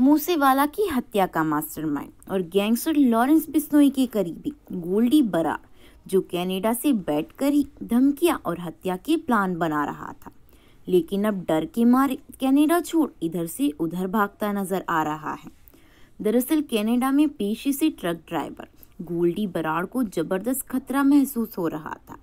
मूसेवाला की हत्या का मास्टरमाइंड और गैंगस्टर लॉरेंस बिस्नोई के करीबी गोल्डी बरा जो कनाडा से बैठकर ही धमकियां और हत्या के प्लान बना रहा था लेकिन अब डर के मारे कनाडा छोड़ इधर से उधर भागता नजर आ रहा है दरअसल कनाडा में पेशे से ट्रक ड्राइवर गोल्डी बराड़ को जबरदस्त खतरा महसूस हो रहा था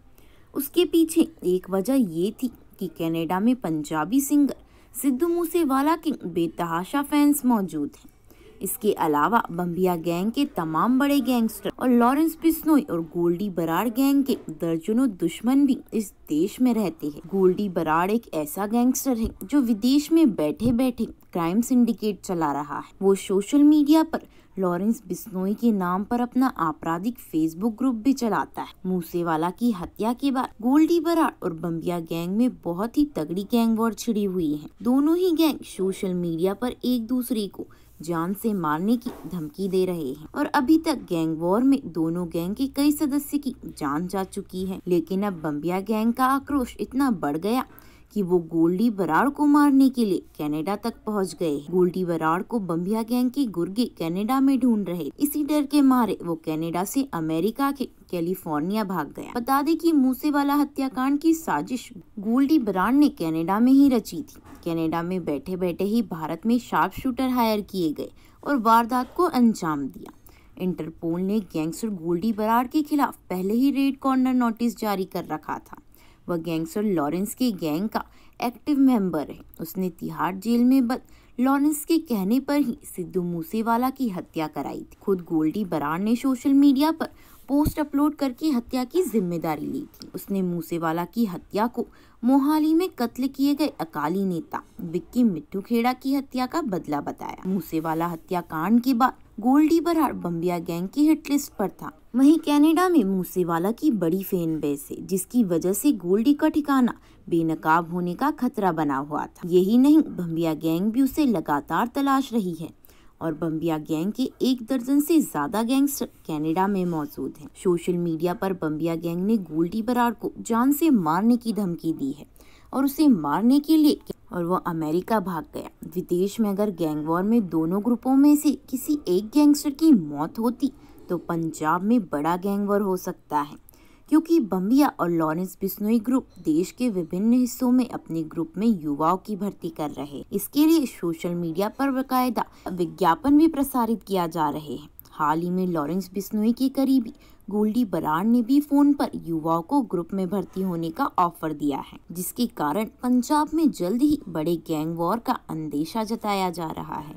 उसके पीछे एक वजह ये थी कि कनाडा में पंजाबी सिंगर सिद्धू मूसेवाला के बेतहाशा फैंस मौजूद हैं इसके अलावा बम्बिया गैंग के तमाम बड़े गैंगस्टर और लॉरेंस बिस्नोई और गोल्डी बराड़ गैंग के दर्जनों दुश्मन भी इस देश में रहते हैं गोल्डी बराड़ एक ऐसा गैंगस्टर है जो विदेश में बैठे बैठे क्राइम सिंडिकेट चला रहा है वो सोशल मीडिया पर लॉरेंस बिस्नोई के नाम पर अपना आपराधिक फेसबुक ग्रुप भी चलाता है मूसेवाला की हत्या के बाद गोल्डी बराड़ और बम्बिया गैंग में बहुत ही तगड़ी गैंग वॉर छिड़ी हुई है दोनों ही गैंग सोशल मीडिया पर एक दूसरे को जान से मारने की धमकी दे रहे हैं और अभी तक गैंग वॉर में दोनों गैंग के कई सदस्य की जान जा चुकी है लेकिन अब बम्बिया गैंग का आक्रोश इतना बढ़ गया कि वो गोल्डी बराड़ को मारने के लिए कनाडा तक पहुंच गए गोल्डी बराड़ को बम्बिया गैंग के गुर्गे कनाडा में ढूंढ रहे इसी डर के मारे वो कनाडा से अमेरिका के कैलिफोर्निया भाग गया बता दें कि मूसेवाला हत्याकांड की साजिश गोल्डी बराड़ ने कनाडा में ही रची थी कनाडा में बैठे बैठे ही भारत में शार्प शूटर हायर किए गए और वारदात को अंजाम दिया इंटरपोल ने गैंगस्टर गोल्डी बराड़ के खिलाफ पहले ही रेड कॉर्नर नोटिस जारी कर रखा था वह गैंगस्टर लॉरेंस की गैंग का एक्टिव मेंबर है उसने तिहाड़ जेल में बद लॉरेंस के कहने पर ही सिद्धू मूसेवाला की हत्या कराई थी खुद गोल्डी बराड़ ने सोशल मीडिया पर पोस्ट अपलोड करके हत्या की जिम्मेदारी ली थी उसने मूसेवाला की हत्या को मोहाली में कत्ल किए गए अकाली नेता विक्की मिट्टू खेड़ा की हत्या का बदला बताया मूसेवाला हत्याकांड के बाद गोल्डी बराड़ बम्बिया गैंग की हिटलिस्ट पर था वहीं कनाडा में मूसेवाला की बड़ी फैन बेस है जिसकी वजह से गोल्डी का ठिकाना बेनकाब होने का खतरा बना हुआ था यही नहीं बम्बिया गैंग भी उसे लगातार तलाश रही है और बम्बिया गैंग के एक दर्जन से ज्यादा गैंगस्टर कनाडा में मौजूद हैं। सोशल मीडिया पर बम्बिया गैंग ने गोल्डी बरार को जान से मारने की धमकी दी है और उसे मारने के लिए और वो अमेरिका भाग गया विदेश में अगर गैंग वॉर में दोनों ग्रुपों में से किसी एक गैंगस्टर की मौत होती तो पंजाब में बड़ा गैंग वॉर हो सकता है क्योंकि बम्बिया और लॉरेंस बिस्नोई ग्रुप देश के विभिन्न हिस्सों में अपने ग्रुप में युवाओं की भर्ती कर रहे इसके लिए सोशल मीडिया पर बकायदा विज्ञापन भी प्रसारित किया जा रहे हैं हाल ही में लॉरेंस बिस्नोई के करीबी गोल्डी बराड़ ने भी फोन पर युवाओं को ग्रुप में भर्ती होने का ऑफर दिया है जिसके कारण पंजाब में जल्द ही बड़े गैंग वॉर का अंदेशा जताया जा रहा है